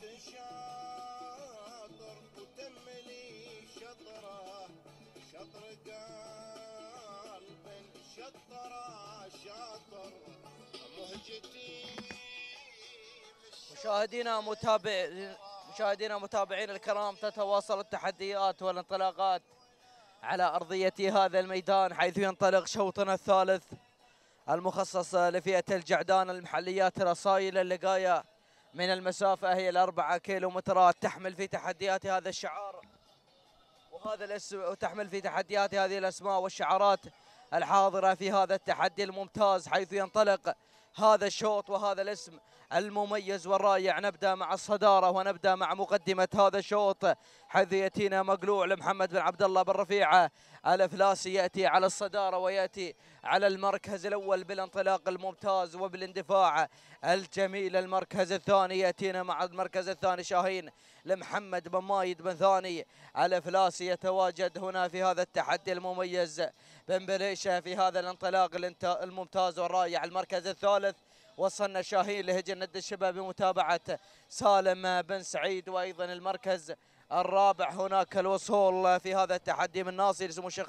شاطر وتملي شطره شطر قلب شطره شاطر مهجتي مشاهدينا متابعين مشاهدينا متابعين الكرام تتواصل التحديات والانطلاقات على أرضية هذا الميدان حيث ينطلق شوطنا الثالث المخصص لفئة الجعدان المحليات رسائل اللقاية من المسافة هي الأربعة كيلومترات تحمل في تحديات هذا الشعار وهذا الاسم وتحمل في تحديات هذه الأسماء والشعارات الحاضرة في هذا التحدي الممتاز حيث ينطلق هذا الشوط وهذا الاسم المميز والرائع نبدأ مع الصدارة ونبدأ مع مقدمة هذا الشوط حيث يأتينا مقلوع لمحمد بن عبد الله بن رفيعة الأفلاسي يأتي على الصدارة ويأتي على المركز الأول بالانطلاق الممتاز وبالاندفاع الجميل المركز الثاني يأتينا مع المركز الثاني شاهين لمحمد بن مايد بن ثاني الأفلاسي يتواجد هنا في هذا التحدي المميز بن بليشة في هذا الانطلاق الممتاز والرائع المركز الثالث وصلنا شاهين لهجن الشباب بمتابعة سالم بن سعيد وأيضا المركز الرابع هناك الوصول في هذا التحدي من ناصر لسمو الشيخ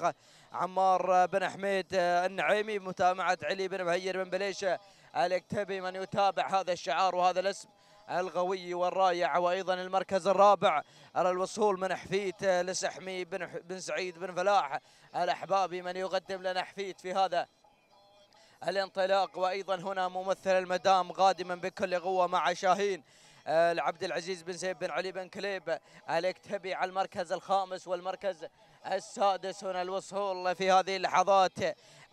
عمار بن حميد النعيمي بمتابعة علي بن مهير بن بليشة الاكتبي من يتابع هذا الشعار وهذا الاسم الغوي والرائع وايضا المركز الرابع على الوصول من حفيت لسحمي بن بن سعيد بن فلاح الاحبابي من يقدم لنا حفيت في هذا الانطلاق وايضا هنا ممثل المدام قادما بكل قوه مع شاهين آه، العبد العزيز بن زيد بن علي بن كليب الاكتبي على المركز الخامس والمركز السادس هنا الوصول في هذه اللحظات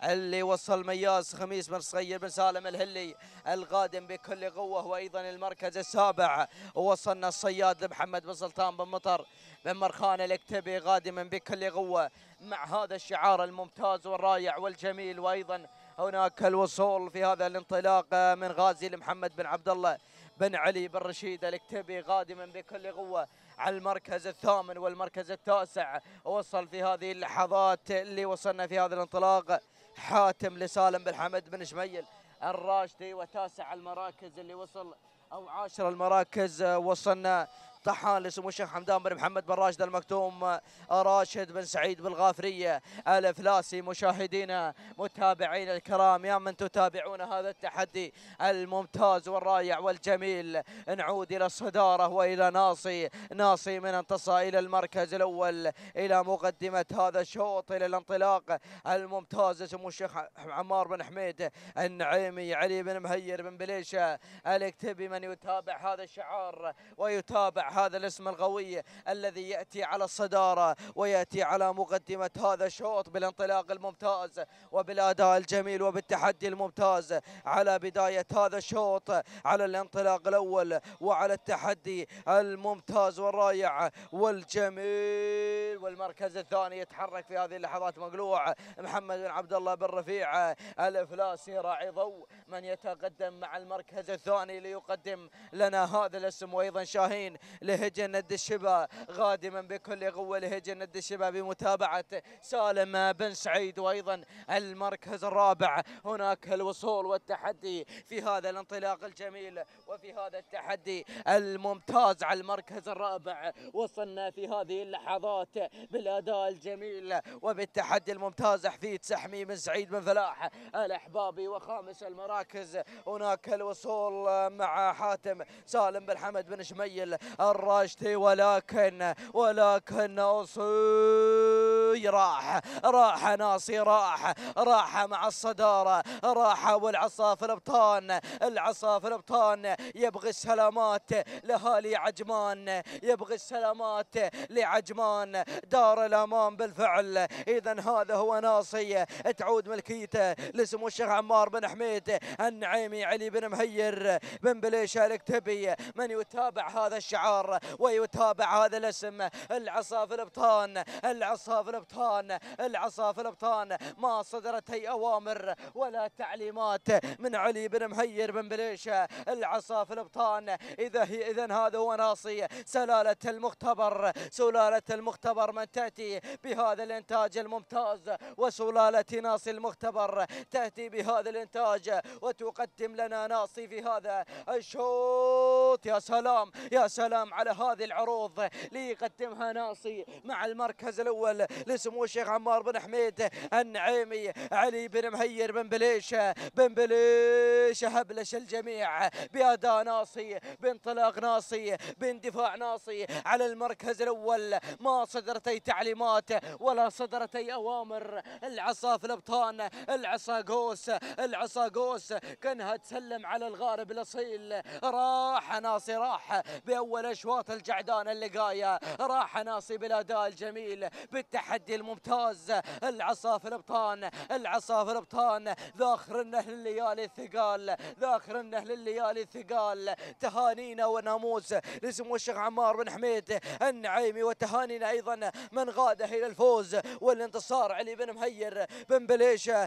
اللي وصل مياس خميس بن صغير بن سالم الهلي القادم بكل قوه وايضا المركز السابع وصلنا الصياد محمد بن سلطان بن مطر بن مرخان الاكتبي قادما بكل قوه مع هذا الشعار الممتاز والرائع والجميل وايضا هناك الوصول في هذا الانطلاق من غازي لمحمد بن عبد الله بن علي بن رشيد الكتبي قادما بكل قوه على المركز الثامن والمركز التاسع وصل في هذه اللحظات اللي وصلنا في هذا الانطلاق حاتم لسالم بن حمد بن شميل الراشدي وتاسع المراكز اللي وصل او عاشر المراكز وصلنا طحان لسمو الشيخ حمدان بن محمد بن راشد المكتوم آه، راشد بن سعيد بالغافرية الافلاسي مشاهدينا متابعينا الكرام يا من تتابعون هذا التحدي الممتاز والرائع والجميل نعود إلى الصدارة وإلى ناصي ناصي من انتصى إلى المركز الأول إلى مقدمة هذا الشوط إلى الانطلاق الممتاز سمو الشيخ عمار بن حميد النعيمي علي بن مهير بن بليشة الاكتبي من يتابع هذا الشعار ويتابع هذا الاسم القوي الذي يأتي على الصدارة ويأتي على مقدمة هذا الشوط بالانطلاق الممتاز وبالأداء الجميل وبالتحدي الممتاز على بداية هذا الشوط على الانطلاق الأول وعلى التحدي الممتاز والرائع والجميل والمركز الثاني يتحرك في هذه اللحظات مقلوع محمد بن عبد الله بن رفيع الافلاسي راعي ضوء من يتقدم مع المركز الثاني ليقدم لنا هذا الاسم وايضا شاهين لهجن ند الشبا غادما بكل قوة لهجن ند الشبا بمتابعة سالم بن سعيد وأيضا المركز الرابع هناك الوصول والتحدي في هذا الانطلاق الجميل وفي هذا التحدي الممتاز على المركز الرابع وصلنا في هذه اللحظات بالأداء الجميل وبالتحدي الممتاز حفيد سحمي بن سعيد بن فلاح الأحبابي وخامس المراكز هناك الوصول مع حاتم سالم بن حمد بن شميل الرشد ولكن ولكن أصيب الشوي راح راح ناصي راح راح مع الصدارة راح والعصا في الابطان العصا في الابطان يبغي السلامات لهالي عجمان يبغي السلامات لعجمان دار الامان بالفعل اذا هذا هو ناصي تعود ملكيته لسمو الشيخ عمار بن حميد النعيمي علي بن مهير بن بليشه الكتبي من يتابع هذا الشعار ويتابع هذا الاسم العصا في الابطان العصا في الابطان العصا الابطان ما صدرت هي اوامر ولا تعليمات من علي بن مهير بن بليشه العصا الابطان اذا هي اذا هذا هو ناصي سلاله المختبر سلاله المختبر من تاتي بهذا الانتاج الممتاز وسلاله ناصي المختبر تاتي بهذا الانتاج وتقدم لنا ناصي في هذا الشوط يا سلام يا سلام على هذه العروض ليقدمها ناصي مع المركز الاول لسمو الشيخ عمار بن حميد النعيمي علي بن مهير بن بليش بن بليش هبلش الجميع بأداء ناصي بانطلاق ناصي باندفاع ناصي على المركز الأول ما صدرت أي تعليمات ولا صدرت أي أوامر العصا في الأبطان العصا قوس العصا قوس كانها تسلم على الغارب الأصيل راح ناصي راح بأول أشواط الجعدان اللقاية راح ناصي بالأداء الجميل بالتحدي التحدي الممتاز العصا في الابطان العصا في الابطان ذاخرنا لليالي الثقال ذاخرنا لليالي الثقال تهانينا وناموس لسمو الشيخ عمار بن حميد النعيمي وتهانينا ايضا من غاده الى الفوز والانتصار علي بن مهير بن بليشه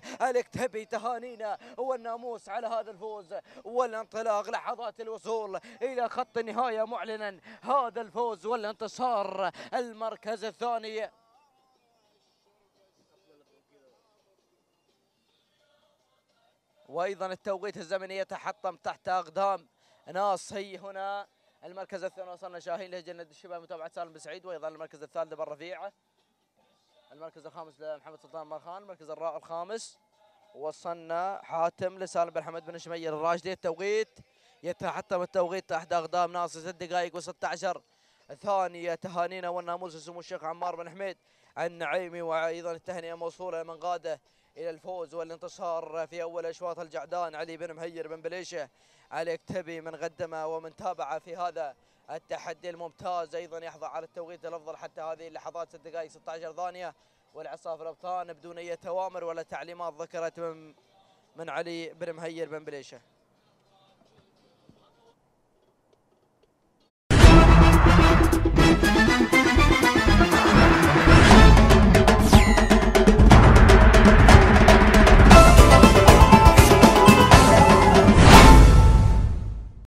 تبي تهانينا والناموس على هذا الفوز والانطلاق لحظات الوصول الى خط النهايه معلنا هذا الفوز والانتصار المركز الثاني وايضا التوقيت الزمني يتحطم تحت اقدام ناص هي هنا المركز الثاني وصلنا شاهين لجنة الشباب متابعة سالم بسعيد وايضا المركز الثالث بالرفيعة المركز الخامس لمحمد سلطان مرخان المركز الرابع الخامس وصلنا حاتم لسالم بن حمد بن شمير الراشدي التوقيت يتحطم التوقيت تحت اقدام ناصر ست دقائق و16 ثانية تهانينا والناموس سمو الشيخ عمار بن حميد النعيمي وايضا التهنئة موصولة من قاده إلى الفوز والانتصار في أول أشواط الجعدان علي بن مهير بن بليشة علي تبي من قدمه ومن تابعه في هذا التحدي الممتاز أيضا يحظى على التوقيت الأفضل حتى هذه اللحظات 6 دقائق 16 ثانية والعصاف الأبطان بدون أي توامر ولا تعليمات ذكرت من, من علي بن مهير بن بليشه